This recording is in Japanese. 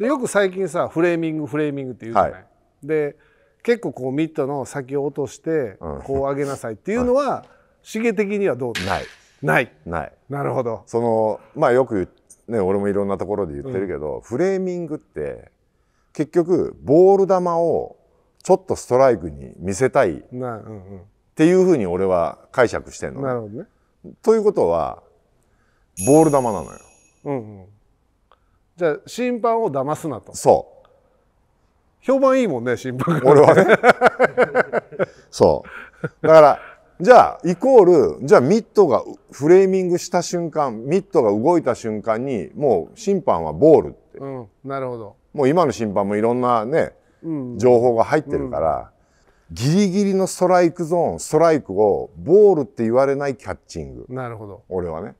でよく最近さフレーミングフレーミングって言うじゃない、はい、で結構こうミットの先を落としてこう上げなさいっていうのは、刺激的にはどうないないないなるほどそのまあよくね俺もいろんなところで言ってるけど、うん、フレーミングって結局ボール球をちょっとストライクに見せたいっていうふうに俺は解釈してんの、なるほどねということはボール球なのよ、うんうん、じゃあ審判を騙すなとそう評判いいもんね審判俺はね そうだからじゃあイコールじゃあミットがフレーミングした瞬間ミットが動いた瞬間にもう審判はボールって、うん、なるほどもう今の審判もいろんなね、うん、情報が入ってるから、うん、ギリギリのストライクゾーンストライクをボールって言われないキャッチングなるほど俺はね